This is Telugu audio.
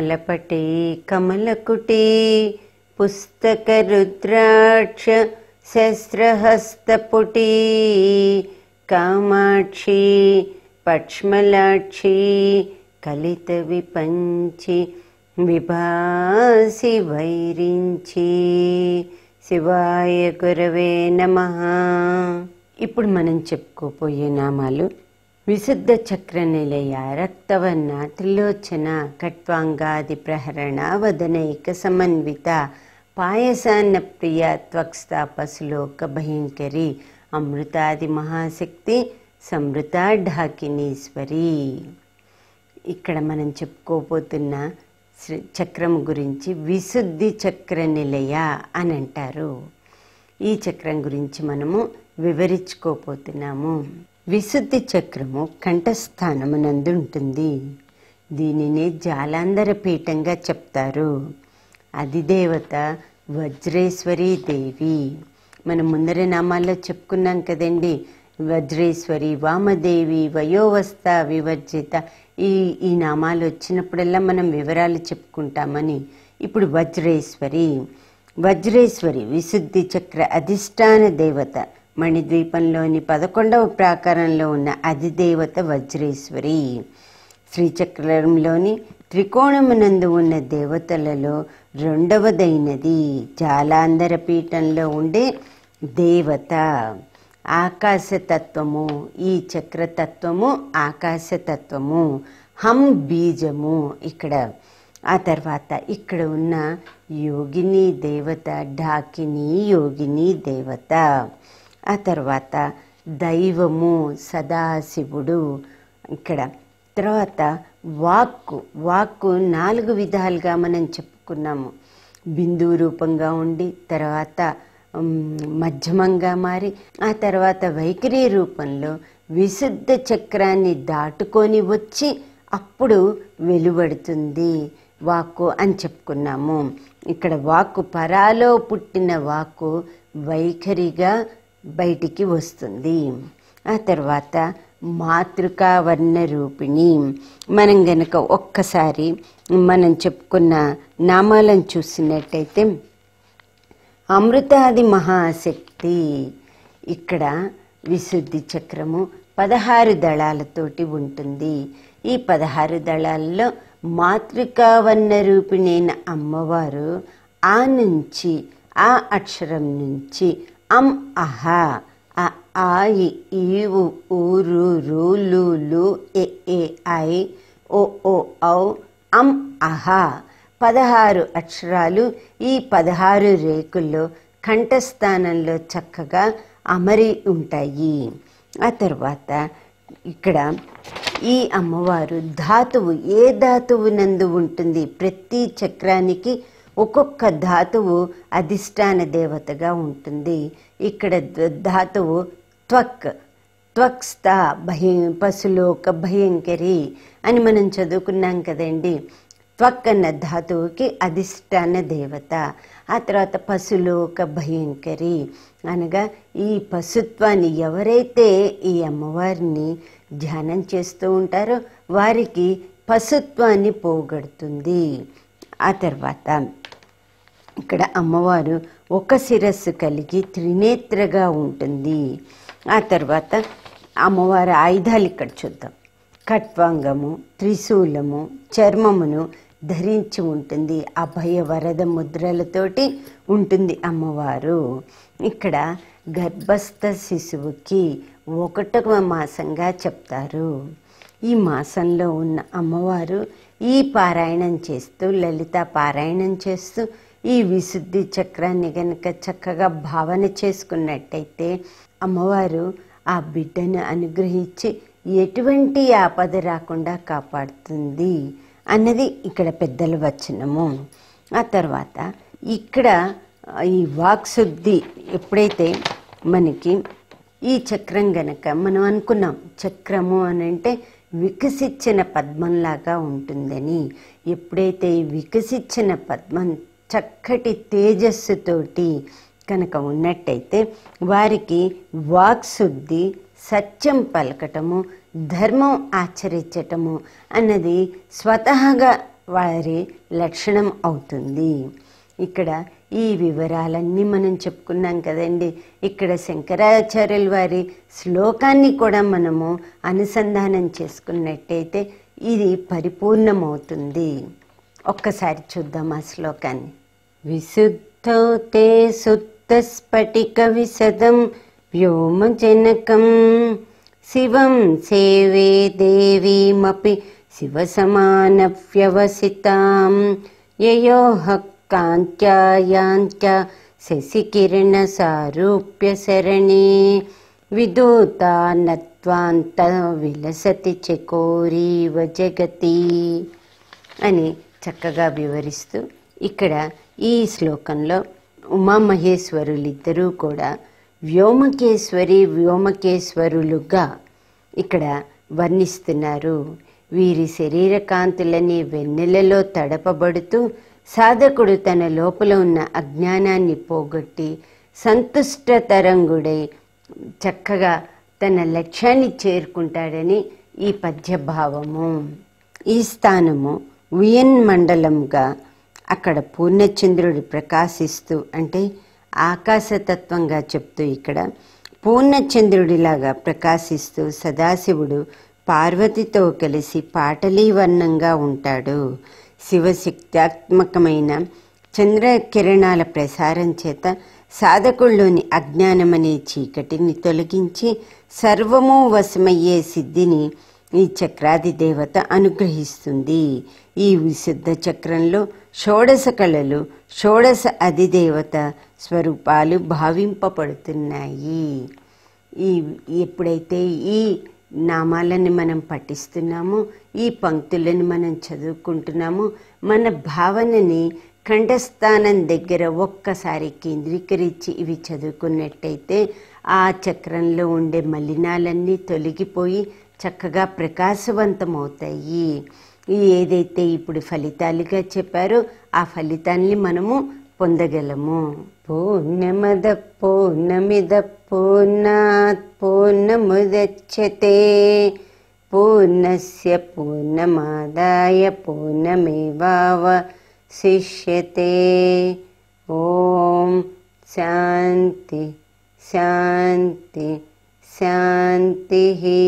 కమలపటే పుస్తక పుస్తకరుద్రాక్ష శస్త్రహస్తపుటి కామాక్షి పక్ష్మలాక్షి కలిత విపంచి విభాసి వైరించి శివాయ గురవే నమ ఇప్పుడు మనం చెప్పుకోపోయే నామాలు విశుద్ధ చక్ర నిలయ రక్తవర్ణ త్రిలోచన కట్వాంగాది ప్రహరణ వదనైక సమన్విత పాయసాన్న ప్రియ త్వక్స్థాప శ్లోక భయంకరి అమృతాది మహాశక్తి సమృత ఢాకినీశ్వరి ఇక్కడ మనం చెప్పుకోబోతున్న చక్రం గురించి విశుద్ధి చక్ర నిలయ అని అంటారు ఈ చక్రం గురించి మనము వివరించుకోబోతున్నాము విశుద్ధి చక్రము కంఠస్థానమునందు ఉంటుంది దీనిని జాలాంధర పీఠంగా చెప్తారు అధిదేవత వజ్రేశ్వరి దేవి మనం ముందర నామాల్లో చెప్పుకున్నాం కదండి వజ్రేశ్వరి వామదేవి వయోవస్థ వివర్జిత ఈ ఈ నామాలు వచ్చినప్పుడల్లా మనం వివరాలు చెప్పుకుంటామని ఇప్పుడు వజ్రేశ్వరి వజ్రేశ్వరి విశుద్ధి చక్ర అధిష్టాన దేవత మణిద్వీపంలోని పదకొండవ ప్రాకారంలో ఉన్న అధిదేవత వజ్రేశ్వరి శ్రీచక్రంలోని త్రికోణమునందు ఉన్న దేవతలలో రెండవదైనది జాలాంధర పీఠంలో ఉండే దేవత ఆకాశతత్వము ఈ చక్రతత్వము ఆకాశతత్వము హం బీజము ఇక్కడ ఆ తర్వాత ఇక్కడ ఉన్న యోగిని దేవత ఢాకిని యోగిని దేవత ఆ తర్వాత దైవము సదాశివుడు ఇక్కడ తర్వాత వాక్కు వాక్కు నాలుగు విధాలుగా మనం చెప్పుకున్నాము బిందువు రూపంగా ఉండి తర్వాత మధ్యమంగా మారి ఆ తర్వాత వైఖరి రూపంలో విశుద్ధ చక్రాన్ని దాటుకొని వచ్చి అప్పుడు వెలువడుతుంది వాక్కు అని చెప్పుకున్నాము ఇక్కడ వాక్కు పరాలో పుట్టిన వాక్కు వైఖరిగా బయటికి వస్తుంది ఆ తర్వాత మాతృకా వర్ణ రూపిణి మనం గనక ఒక్కసారి మనం చెప్పుకున్న నామాలను చూసినట్టయితే అమృతాది మహాశక్తి ఇక్కడ విశుద్ధి చక్రము పదహారు దళాలతోటి ఉంటుంది ఈ పదహారు దళాల్లో మాతృకావర్ణ రూపిణైన అమ్మవారు ఆ నుంచి ఆ అక్షరం నుంచి అమ్ అహ ఆ ఇ ఈ ఊ రు లు లు ఏ ఐ ఓ ఓ ఔ అం అహ పదహారు అక్షరాలు ఈ పదహారు రేకుల్లో కంఠస్థానంలో చక్కగా అమరి ఉంటాయి ఆ తర్వాత ఇక్కడ ఈ అమ్మవారు ధాతువు ఏ ధాతువు నందు ఉంటుంది ప్రతి చక్రానికి ఒక్కొక్క ధాతువు అధిష్టాన దేవతగా ఉంటుంది ఇక్కడ ధాతువు త్వక్ త్వక్స్త భయ పశులోక భయంకరి అని మనం చదువుకున్నాం కదండి త్వక్ అన్న ధాతువుకి అధిష్టాన దేవత ఆ తర్వాత పశులోక భయంకరి అనగా ఈ పశుత్వాన్ని ఎవరైతే ఈ అమ్మవారిని ధ్యానం చేస్తూ ఉంటారో వారికి పశుత్వాన్ని పోగొడుతుంది ఆ తర్వాత ఇక్కడ అమ్మవారు ఒక శిరస్సు కలిగి త్రినేత్రగా ఉంటుంది ఆ తర్వాత అమ్మవారి ఆయుధాలు ఇక్కడ చూద్దాం కట్వాంగము త్రిశూలము చర్మమును ధరించి ఉంటుంది అభయ వరద ముద్రలతోటి ఉంటుంది అమ్మవారు ఇక్కడ గర్భస్థ శిశువుకి ఒకటవ మాసంగా చెప్తారు ఈ మాసంలో ఉన్న అమ్మవారు ఈ పారాయణం చేస్తూ లలిత పారాయణం చేస్తూ ఈ విశుద్ధి చక్రాన్ని గనక చక్కగా భావన చేసుకున్నట్టయితే అమ్మవారు ఆ బిడ్డను అనుగ్రహించి ఎటువంటి ఆపద రాకుండా కాపాడుతుంది అన్నది ఇక్కడ పెద్దల వచనము ఆ తర్వాత ఇక్కడ ఈ వాక్శుద్ధి ఎప్పుడైతే మనకి ఈ చక్రం గనక మనం అనుకున్నాం చక్రము అని అంటే వికసించిన పద్మంలాగా ఉంటుందని ఎప్పుడైతే ఈ వికసించిన పద్మం చక్కటి తేజస్సుతోటి కనుక ఉన్నట్టయితే వారికి వాక్శుద్ధి సత్యం పలకటము ధర్మం ఆచరించటము అన్నది స్వతహగా వారి లక్షణం అవుతుంది ఇక్కడ ఈ వివరాలన్నీ మనం చెప్పుకున్నాం కదండి ఇక్కడ శంకరాచార్యుల వారి శ్లోకాన్ని కూడా మనము అనుసంధానం చేసుకున్నట్టయితే ఇది పరిపూర్ణమవుతుంది ఒక్కసారి చూద్దాం ఆ శ్లోకాన్ని విశుద్ధౌ తే స్ఫటిక విశదం వ్యోమజనకం శివం సేవే దేవీమీ శివసమానవ్యవసిోహ కాంత్యాయాంత శశికిరణసారూప్యసరణే విదూతానత్వాంత విలసతి చెకోరీవ జగతి అని చక్కగా వివరిస్తూ ఇక్కడ ఈ శ్లోకంలో ఉమామహేశ్వరులిద్దరూ కూడా వ్యోమకేశ్వరి వ్యోమకేశ్వరులుగా ఇక్కడ వర్ణిస్తున్నారు వీరి శరీర కాంతులని వెన్నెలలో తడపబడుతూ సాధకుడు తన లోపల ఉన్న అజ్ఞానాన్ని పోగొట్టి సంతుష్టతరంగుడై చక్కగా తన లక్ష్యాన్ని చేరుకుంటాడని ఈ పద్యభావము ఈ స్థానము ఉయన్ మండలంగా అక్కడ పూర్ణచంద్రుడు ప్రకాశిస్తూ అంటే ఆకాశతత్వంగా చెప్తూ ఇక్కడ పూర్ణచంద్రుడిలాగా ప్రకాశిస్తూ సదాశివుడు పార్వతితో కలిసి పాటలీవర్ణంగా ఉంటాడు శివశక్త్యాత్మకమైన చంద్రకిరణాల ప్రసారం చేత సాధకుల్లోని అజ్ఞానమనే చీకటిని తొలగించి సర్వము వశమయ్యే సిద్ధిని ఈ చక్రాది దేవత అనుగ్రహిస్తుంది ఈ విశుద్ధ చక్రంలో షోడశ కళలు షోడశ అధిదేవత స్వరూపాలు భావింపబడుతున్నాయి ఈ ఎప్పుడైతే ఈ నామాలని మనం పఠిస్తున్నామో ఈ పంక్తులను మనం చదువుకుంటున్నామో మన భావనని ఖండస్థానం దగ్గర ఒక్కసారి కేంద్రీకరించి ఇవి చదువుకున్నట్టయితే ఆ చక్రంలో ఉండే మలినాలన్నీ తొలగిపోయి చక్కగా ప్రకాశవంతమవుతాయి ఏదైతే ఇప్పుడు ఫలితాలుగా చెప్పారో ఆ ఫలితాన్ని మనము పొందగలము పూర్ణమద పూర్ణమిద పూర్ణాత్ పూర్ణముదచ్చతే పూర్ణస్య పూర్ణమాదాయ పూర్ణమేవావశిష్యతే ఓం శాంతి శాంతి శాంతి